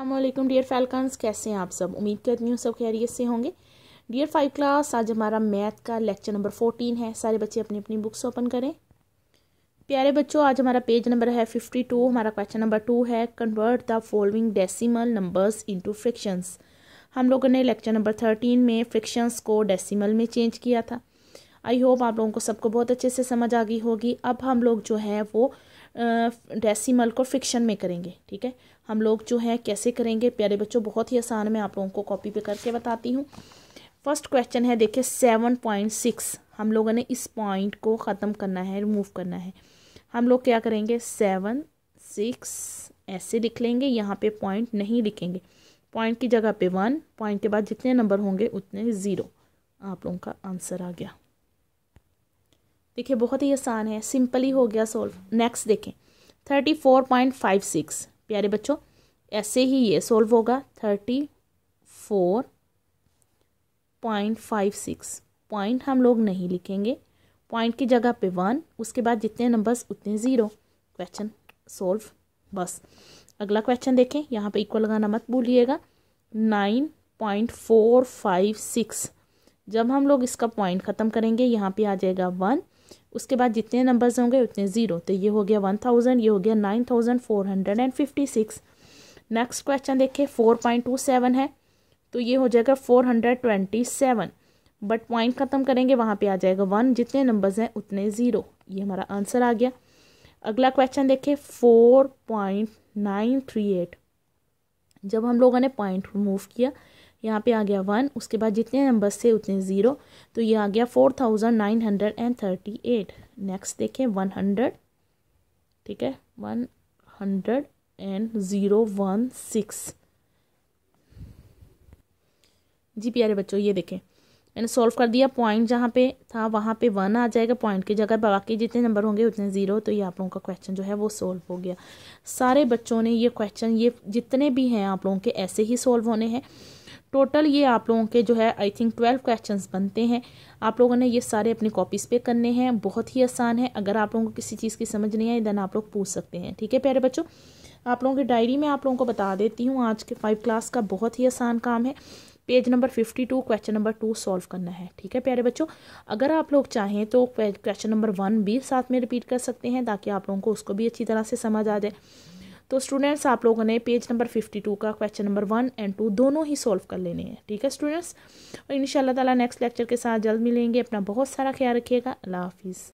अल्लाम डियर फैलकन्स कैसे हैं आप सब उम्मीद करती हूँ सब खैरियत से होंगे डियर फाइव क्लास आज हमारा मैथ का लेक्चर नंबर फोर्टीन है सारे बच्चे अपनी अपनी बुक्स ओपन करें प्यारे बच्चों आज हमारा पेज नंबर है फिफ्टी टू हमारा क्वेश्चन नंबर टू है convert the following decimal numbers into fractions हम लोगों ने लेक्चर नंबर थर्टीन में फ्रिक्शंस को डेसीमल में चेंज किया था आई होप आप लोगों को सबको बहुत अच्छे से समझ आ गई होगी अब हम लोग जो है वो डेसिमल को फ्रिक्शन में करेंगे ठीक है हम लोग जो है कैसे करेंगे प्यारे बच्चों बहुत ही आसान मैं आप लोगों को कॉपी पे करके बताती हूँ फर्स्ट क्वेश्चन है देखिए सेवन पॉइंट सिक्स हम लोगों ने इस पॉइंट को ख़त्म करना है रिमूव करना है हम लोग क्या करेंगे सेवन सिक्स ऐसे लिख लेंगे यहाँ पे पॉइंट नहीं लिखेंगे पॉइंट की जगह पे वन पॉइंट के बाद जितने नंबर होंगे उतने ज़ीरो आप लोगों का आंसर आ गया देखिए बहुत ही आसान है सिंपली हो गया सॉल्व नेक्स्ट देखें thirty four point five six प्यारे बच्चों ऐसे ही ये सॉल्व होगा thirty four point five six point हम लोग नहीं लिखेंगे पॉइंट की जगह पे वन उसके बाद जितने नंबर्स उतने ज़ीरो क्वेश्चन सॉल्व बस अगला क्वेश्चन देखें यहाँ पे इक्वल लगाना मत भूलिएगा nine point four five six जब हम लोग इसका पॉइंट ख़त्म करेंगे यहाँ पे आ जाएगा वन उसके बाद जितने नंबर्स होंगे उतने ज़ीरो तो ये हो गया वन थाउजेंड ये हो गया nine thousand four hundred and fifty six next question देखिए फोर पॉइंट टू सेवन है तो ये हो जाएगा four hundred twenty seven but point ख़त्म करेंगे वहाँ पे आ जाएगा वन जितने नंबर्स हैं उतने ज़ीरो ये हमारा आंसर आ गया अगला क्वेश्चन देखिए four point nine three eight जब हम लोगों ने पॉइंट रिमूव किया यहाँ पे आ गया वन उसके बाद जितने नंबर थे उतने ज़ीरो तो ये आ गया four thousand nine hundred and thirty eight next देखें वन हंड्रेड ठीक है one hundred and zero one six जी प्यारे बच्चों ये देखें मैंने सॉल्व कर दिया पॉइंट जहाँ पे था वहाँ पे वन आ जाएगा पॉइंट की जगह बाकी जितने नंबर होंगे उतने ज़ीरो तो ये आप लोगों का क्वेश्चन जो है वो सॉल्व हो गया सारे बच्चों ने ये क्वेश्चन ये जितने भी हैं आप लोगों के ऐसे ही सॉल्व होने हैं टोटल ये आप लोगों के जो है आई थिंक ट्वेल्व क्वेश्चन बनते हैं आप लोगों ने ये सारे अपनी कॉपीज़ पे करने हैं बहुत ही आसान है अगर आप लोगों को किसी चीज़ की समझ नहीं आई देन आप लोग पूछ सकते हैं ठीक है प्यारे बच्चों आप लोगों की डायरी में आप लोगों को बता देती हूँ आज के फाइव क्लास का बहुत ही आसान काम है page number fifty two question number two solve करना है ठीक है प्यारे बच्चों अगर आप लोग चाहें तो क्वेश्चन नंबर वन भी साथ में रिपीट कर सकते हैं ताकि आप लोगों को उसको भी अच्छी तरह से समझ आ जाए तो स्टूडेंट्स आप लोगों ने पेज नंबर फिफ्टी टू का question number one and two दोनों ही सॉल्व कर लेने हैं ठीक है स्टूडेंट्स और इन ताला नेक्स्ट लेक्चर के साथ जल्द मिलेंगे अपना बहुत सारा ख्याल रखिएगा अल्लाह हाफिज़